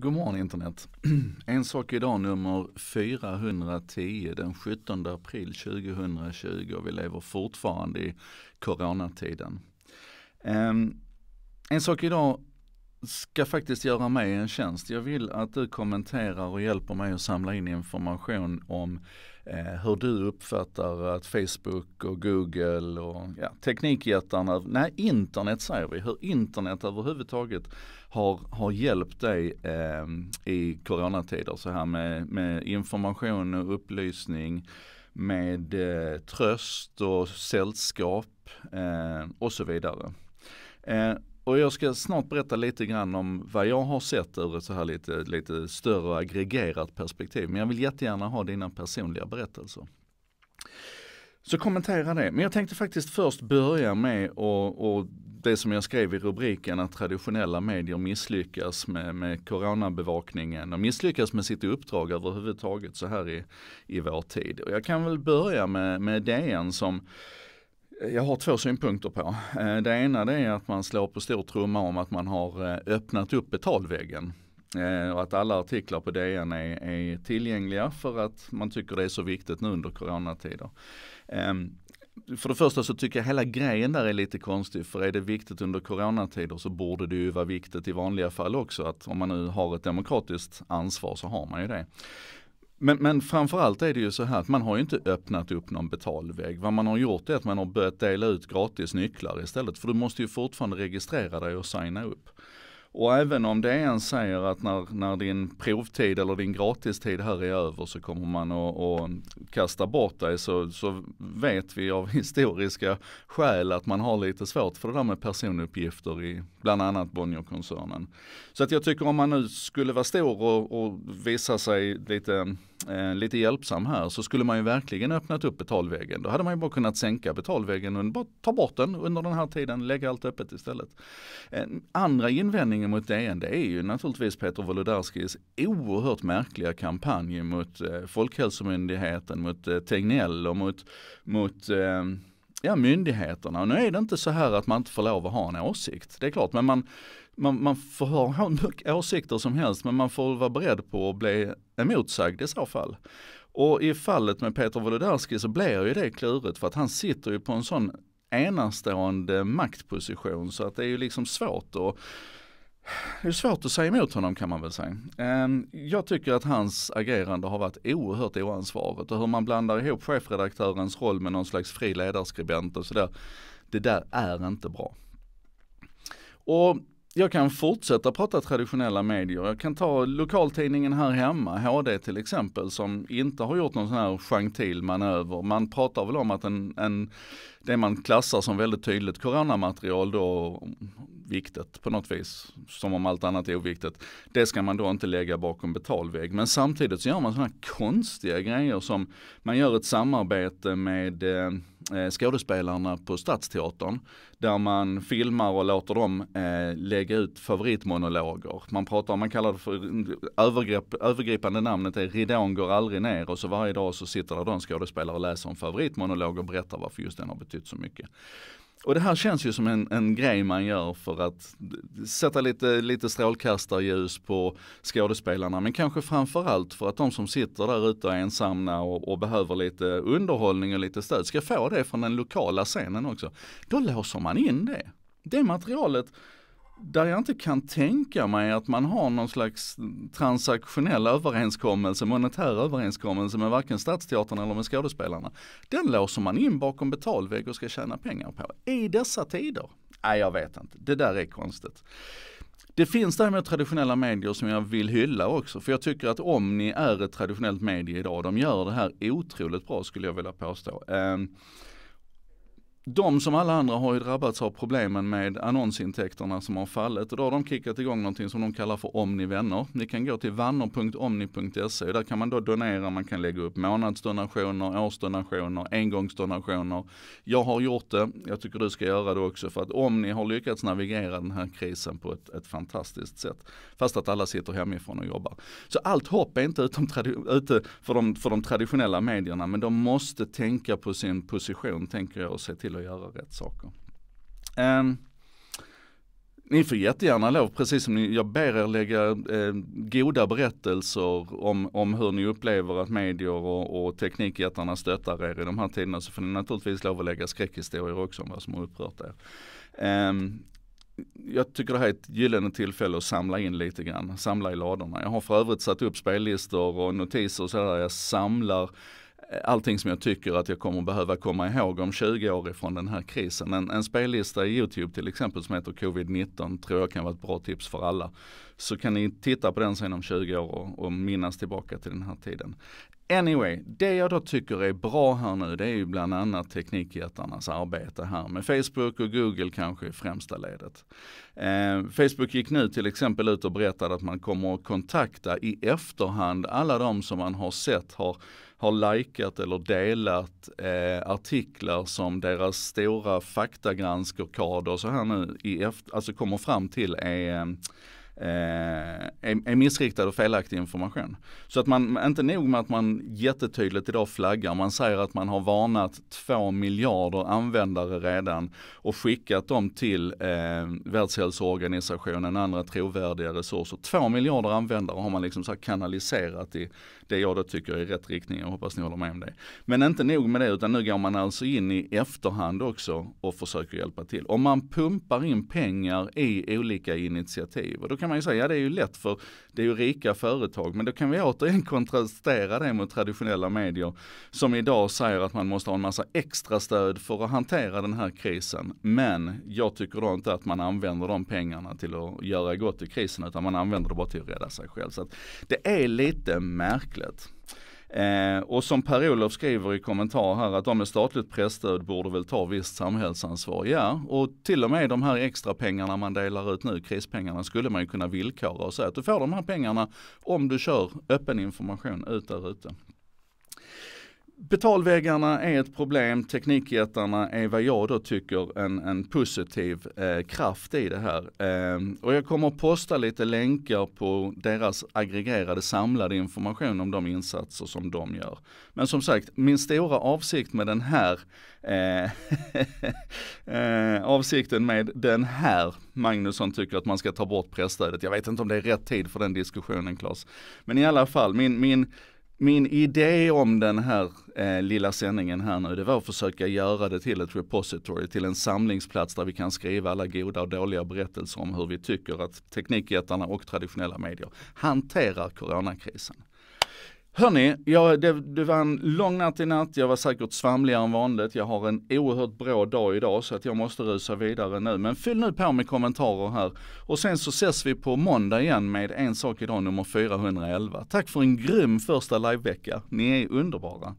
God morgon internet. En sak idag nummer 410 den 17 april 2020 och vi lever fortfarande i coronatiden. Um, en sak idag ska faktiskt göra mig en tjänst. Jag vill att du kommenterar och hjälper mig att samla in information om Eh, hur du uppfattar att Facebook och Google och ja, teknikjättarna, nej internet säger vi, hur internet överhuvudtaget har, har hjälpt dig eh, i coronatider så här med, med information och upplysning, med eh, tröst och sällskap eh, och så vidare. Eh, och jag ska snart berätta lite grann om vad jag har sett ur ett så här lite, lite större aggregerat perspektiv. Men jag vill jättegärna ha dina personliga berättelser. Så kommentera det. Men jag tänkte faktiskt först börja med och, och det som jag skrev i rubriken att traditionella medier misslyckas med, med coronabevakningen och misslyckas med sitt uppdrag överhuvudtaget så här i, i vår tid. Och jag kan väl börja med, med DN som jag har två synpunkter på. Eh, det ena det är att man slår på stor trumma om att man har eh, öppnat upp betalväggen. Eh, och att alla artiklar på DN är, är tillgängliga för att man tycker det är så viktigt nu under coronatider. Ehm, för det första så tycker jag hela grejen där är lite konstig. För är det viktigt under coronatider så borde det ju vara viktigt i vanliga fall också. Att om man nu har ett demokratiskt ansvar så har man ju det. Men, men framförallt är det ju så här att man har ju inte öppnat upp någon betalväg. Vad man har gjort är att man har börjat dela ut gratis nycklar istället. För du måste ju fortfarande registrera dig och signa upp. Och även om det är säger att när, när din provtid eller din gratistid här är över så kommer man att, att kasta bort dig så, så vet vi av historiska skäl att man har lite svårt för det där med personuppgifter i bland annat Bonnier-koncernen. Så att jag tycker om man nu skulle vara stor och, och visa sig lite, eh, lite hjälpsam här så skulle man ju verkligen öppnat upp betalväggen. Då hade man ju bara kunnat sänka betalväggen och bara ta bort den under den här tiden, lägga allt öppet istället. Eh, andra invändningen mot DN det är ju naturligtvis Peter Wolodarskis oerhört märkliga kampanj mot eh, Folkhälsomyndigheten, mot eh, Tegnell och mot, mot eh, ja, myndigheterna. Och nu är det inte så här att man inte får lov att ha en åsikt. Det är klart, men man, man, man får ha hur mycket åsikter som helst, men man får vara beredd på att bli emotsagd i så fall. Och i fallet med Peter Wolodarski så blir ju det klurigt för att han sitter ju på en sån enastående maktposition så att det är ju liksom svårt att det är svårt att säga emot honom kan man väl säga. Ehm, jag tycker att hans agerande har varit oerhört oansvarigt och hur man blandar ihop chefredaktörens roll med någon slags fri ledarskribent och sådär. Det där är inte bra. Och jag kan fortsätta prata traditionella medier. Jag kan ta lokaltidningen här hemma, HD till exempel, som inte har gjort någon sån här gentil manöver. Man pratar väl om att en, en, det man klassar som väldigt tydligt coronamaterial då, viktigt på något vis, som om allt annat är oviktigt, det ska man då inte lägga bakom betalvägg. Men samtidigt så gör man sådana här konstiga grejer som man gör ett samarbete med eh, Eh, skådespelarna på Stadsteatern där man filmar och låter dem eh, lägga ut favoritmonologer. Man pratar, man kallar det för övergrepp, övergripande namnet är Ridån går aldrig ner och så varje dag så sitter där då en skådespelare och läser en favoritmonolog och berättar varför just den har betytt så mycket. Och det här känns ju som en, en grej man gör för att sätta lite, lite strålkastarljus på skådespelarna men kanske framförallt för att de som sitter där ute och är ensamma och, och, behöver lite underhållning och lite stöd ska få det från den lokala scenen också. Då låser man in det. Det materialet där jag inte kan tänka mig att man har någon slags transaktionell överenskommelse, monetär överenskommelse med varken Stadsteatern eller med skådespelarna. Den låser man in bakom betalvägg och ska tjäna pengar på. I dessa tider? Nej, jag vet inte. Det där är konstigt. Det finns däremot traditionella medier som jag vill hylla också, för jag tycker att om ni är ett traditionellt medie idag. De gör det här otroligt bra skulle jag vilja påstå. Ehm, de som alla andra har ju drabbats av problemen med annonsintäkterna som har fallit och då har de kickat igång någonting som de kallar för Omni vänner. Ni kan gå till vanner.omni.se där kan man då donera, man kan lägga upp månadsdonationer, årsdonationer, engångsdonationer. Jag har gjort det, jag tycker du ska göra det också för att Omni har lyckats navigera den här krisen på ett, ett fantastiskt sätt. Fast att alla sitter hemifrån och jobbar. Så allt hopp är inte utom ute för de, för de traditionella medierna men de måste tänka på sin position tänker jag och se till till att göra rätt saker. Um, ni får jättegärna lov, precis som ni, jag ber er lägga eh, goda berättelser om, om hur ni upplever att medier och, och teknikjättarna stöttar er i de här tiderna så får ni naturligtvis lov att lägga skräckhistorier också om vad som har upprört er. Um, jag tycker det här är ett gyllene tillfälle att samla in lite grann, samla i ladorna. Jag har för övrigt satt upp spellistor och notiser och sådär jag samlar allting som jag tycker att jag kommer behöva komma ihåg om 20 år ifrån den här krisen. En, en spellista i Youtube till exempel som heter Covid-19 tror jag kan vara ett bra tips för alla. Så kan ni titta på den sen om 20 år och, och minnas tillbaka till den här tiden. Anyway, det jag då tycker är bra här nu det är ju bland annat teknikjättarnas arbete här med Facebook och Google kanske i främsta ledet. Eh, Facebook gick nu till exempel ut och berättade att man kommer att kontakta i efterhand alla de som man har sett har har likat eller delat eh, artiklar som deras stora faktagranskarkader så här nu i efter, alltså kommer fram till är eh, Eh, är, missriktad och felaktig information. Så att man, inte nog med att man jättetydligt idag flaggar, man säger att man har varnat 2 miljarder användare redan och skickat dem till eh, Världshälsoorganisationen och andra trovärdiga resurser. 2 miljarder användare har man liksom så kanaliserat i det jag då tycker är rätt riktning, jag hoppas ni håller med om det. Men inte nog med det, utan nu går man alltså in i efterhand också och försöker hjälpa till. Om man pumpar in pengar i olika initiativ och då kan man ju säga, ja det är ju lätt för det är ju rika företag, men då kan vi återigen kontrastera det mot traditionella medier som idag säger att man måste ha en massa extra stöd för att hantera den här krisen. Men jag tycker då inte att man använder de pengarna till att göra gott i krisen utan man använder det bara till att rädda sig själv. Så att det är lite märkligt. Eh, och som Per-Olof skriver i kommentar här att de med statligt pressstöd borde väl ta visst samhällsansvar. Ja, och till och med de här extra pengarna man delar ut nu, krispengarna, skulle man ju kunna villkora och säga att du får de här pengarna om du kör öppen information ut där ute. Betalväggarna är ett problem, teknikjättarna är vad jag då tycker en, en positiv eh, kraft i det här. Eh, och jag kommer att posta lite länkar på deras aggregerade samlade information om de insatser som de gör. Men som sagt, min stora avsikt med den här eh, eh avsikten med den här Magnusson tycker att man ska ta bort pressstödet. Jag vet inte om det är rätt tid för den diskussionen Klas. Men i alla fall, min, min min idé om den här eh, lilla sändningen här nu, det var att försöka göra det till ett repository, till en samlingsplats där vi kan skriva alla goda och dåliga berättelser om hur vi tycker att teknikjättarna och traditionella medier hanterar coronakrisen. Hörni, jag, det, det, var en lång natt i natt. Jag var säkert svamligare än vanligt. Jag har en oerhört bra dag idag så att jag måste rusa vidare nu. Men fyll nu på med kommentarer här. Och sen så ses vi på måndag igen med En sak idag nummer 411. Tack för en grym första livevecka. Ni är underbara.